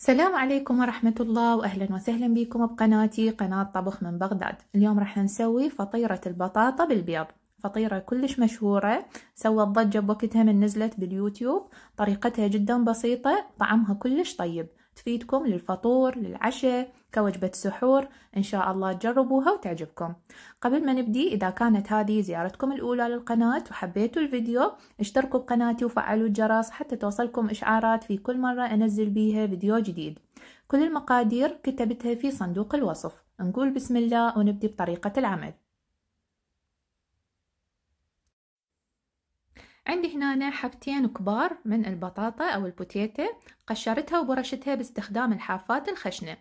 السلام عليكم ورحمة الله وأهلا وسهلا بكم بقناتي قناة طبخ من بغداد اليوم راح نسوي فطيرة البطاطا بالبيض فطيرة كلش مشهورة سوت ضجة بوقتها من نزلت باليوتيوب طريقتها جدا بسيطة طعمها كلش طيب تفيدكم للفطور للعشاء كوجبة سحور إن شاء الله تجربوها وتعجبكم قبل ما نبدي إذا كانت هذه زيارتكم الأولى للقناة وحبيتوا الفيديو اشتركوا بقناتي وفعلوا الجرس حتى توصلكم إشعارات في كل مرة أنزل بيها فيديو جديد كل المقادير كتبتها في صندوق الوصف نقول بسم الله ونبدي بطريقة العمل عندي هنا حبتين كبار من البطاطا أو البوتيتا قشرتها وبرشتها باستخدام الحافات الخشنة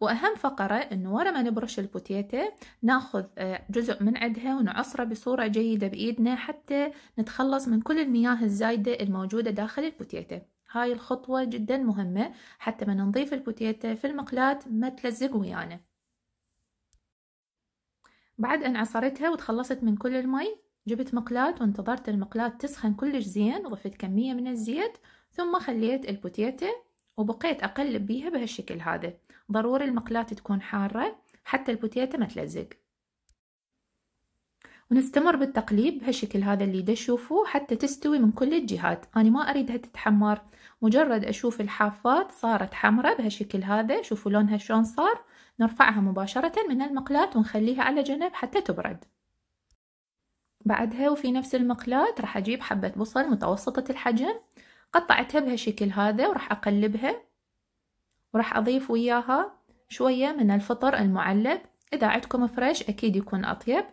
وأهم فقرة أنه ورا ما نبرش البوتيتا ناخذ آه، جزء من عدها ونعصره بصورة جيدة بإيدنا حتى نتخلص من كل المياه الزايدة الموجودة داخل البوتيتا هاي الخطوة جدا مهمة حتى ما نضيف البوتيتا في المقلاة ما تلزق ويانا بعد أن عصرتها وتخلصت من كل المي جبت مقلاة وانتظرت المقلاة تسخن كلش زين ضفت كمية من الزيت ثم خليت البوتيتة وبقيت أقلب بيها بهالشكل هذا ضروري المقلاة تكون حارة حتى البوتيتة ما تلزق ونستمر بالتقليب بهالشكل هذا اللي تشوفوه حتى تستوي من كل الجهات أنا ما أريدها تتحمر مجرد أشوف الحافات صارت حمرة بهالشكل هذا شوفوا لونها شلون صار نرفعها مباشرة من المقلاة ونخليها على جنب حتى تبرد بعدها وفي نفس المقلاة راح أجيب حبة بصل متوسطة الحجم قطعتها بهالشكل هذا وراح أقلبها وراح أضيف وياها شوية من الفطر المعلب إذا عندكم فريش أكيد يكون أطيب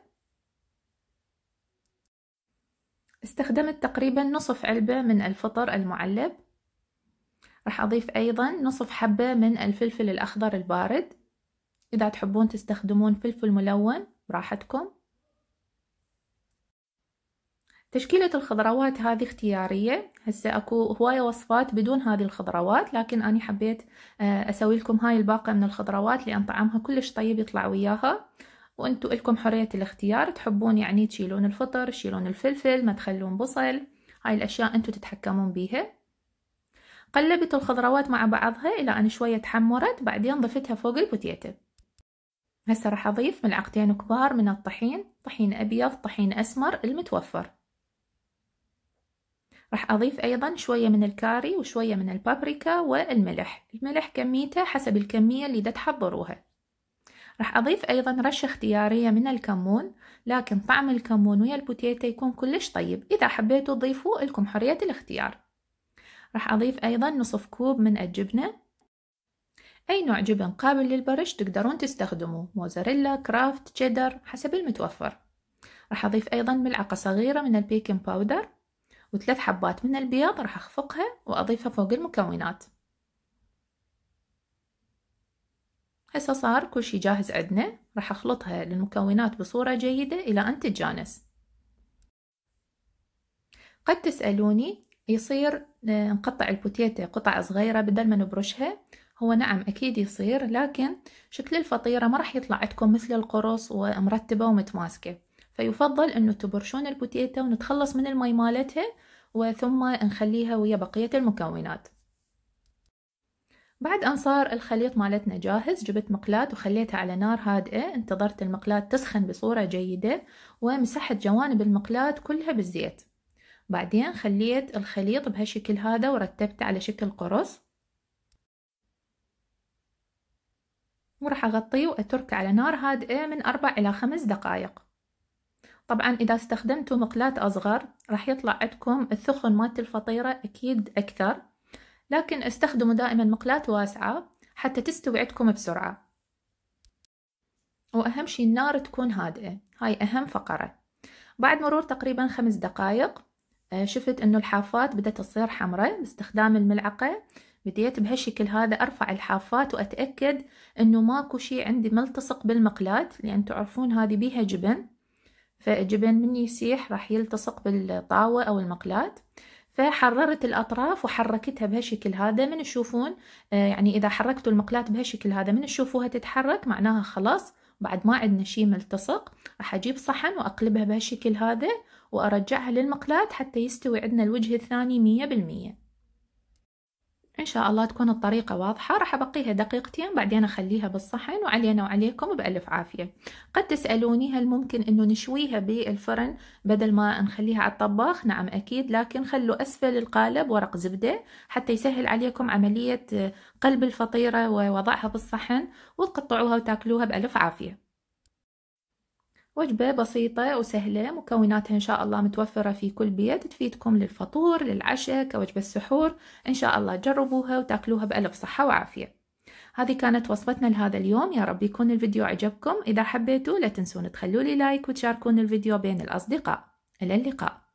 استخدمت تقريبا نصف علبة من الفطر المعلب راح أضيف أيضا نصف حبة من الفلفل الأخضر البارد إذا تحبون تستخدمون فلفل ملون براحتكم تشكيلة الخضروات هذه اختيارية هسه اكو هواية وصفات بدون هذه الخضروات لكن أنا حبيت آه، أسوي لكم هاي الباقة من الخضروات لأن طعمها كلش طيب يطلع وياها وانتو لكم حرية الاختيار تحبون يعني تشيلون الفطر تشيلون الفلفل ما تخلون بصل هاي الأشياء انتو تتحكمون بيها قلبت الخضروات مع بعضها إلى أن شوية تحمرت بعدين ضفتها فوق البوتيتا هسه راح أضيف ملعقتين كبار من الطحين طحين أبيض طحين أسمر المتوفر راح أضيف أيضا شوية من الكاري وشوية من البابريكا والملح الملح كميته حسب الكمية اللي دا تحضروها راح أضيف أيضا رشة اختيارية من الكمون لكن طعم الكمون ويا البوتيتا يكون كلش طيب إذا حبيتوا تضيفوا لكم حرية الاختيار راح أضيف أيضا نصف كوب من الجبنة أي نوع جبن قابل للبرش تقدرون تستخدموه موزاريلا كرافت جدر حسب المتوفر راح أضيف أيضا ملعقة صغيرة من البيكنج باودر وثلاث حبات من البيض راح أخفقها وأضيفها فوق المكونات هسه صار كل شيء جاهز عندنا راح أخلطها للمكونات بصورة جيدة إلى أن تتجانس قد تسألوني يصير آه، نقطع البوتيتا قطع صغيرة بدل ما نبرشها هو نعم أكيد يصير لكن شكل الفطيرة ما راح يطلع عندكم مثل القرص ومرتبة ومتماسكة فيفضل انه تبرشون البوتيتا ونتخلص من المي مالتها وثم نخليها ويا بقية المكونات بعد أن صار الخليط مالتنا جاهز جبت مقلاة وخليتها على نار هادئة انتظرت المقلاة تسخن بصورة جيدة ومسحت جوانب المقلاة كلها بالزيت بعدين خليت الخليط بهالشكل هذا ورتبته على شكل قرص وراح أغطيه وأتركه على نار هادئة من أربع إلى خمس دقائق طبعا اذا استخدمتوا مقلات اصغر راح يطلع عندكم الثخن مالت الفطيره اكيد اكثر لكن استخدموا دائما مقلات واسعه حتى تستوي عندكم بسرعه واهم شي النار تكون هادئه هاي اهم فقره بعد مرور تقريبا خمس دقائق آه، شفت انه الحافات بدأت تصير حمراء باستخدام الملعقة بديت بهالشكل هذا ارفع الحافات واتأكد انه ماكو شي عندي ملتصق بالمقلات لان تعرفون هذه بيها جبن فالجبن من يسيح راح يلتصق بالطاوة أو المقلاة فحررت الأطراف وحركتها بهالشكل هذا من تشوفون آه، يعني إذا حركتوا المقلاة بهالشكل هذا من تشوفوها تتحرك معناها خلاص بعد ما عندنا شيء ملتصق راح أجيب صحن وأقلبها بهالشكل هذا وأرجعها للمقلاة حتى يستوي عندنا الوجه الثاني مية بالمية إن شاء الله تكون الطريقة واضحة راح أبقيها دقيقتين بعدين أخليها بالصحن وعلينا وعليكم بألف عافية قد تسألوني هل ممكن أنه نشويها بالفرن بدل ما نخليها على الطباخ نعم أكيد لكن خلوا أسفل القالب ورق زبدة حتى يسهل عليكم عملية قلب الفطيرة ووضعها بالصحن وتقطعوها وتاكلوها بألف عافية وجبة بسيطة وسهلة مكوناتها إن شاء الله متوفرة في كل بيت تفيدكم للفطور للعشاء كوجبة السحور إن شاء الله تجربوها وتاكلوها بألف صحة وعافية هذه كانت وصفتنا لهذا اليوم يا رب يكون الفيديو عجبكم إذا حبيتوا لا تنسون تخلوا لي لايك وتشاركون الفيديو بين الأصدقاء إلى اللقاء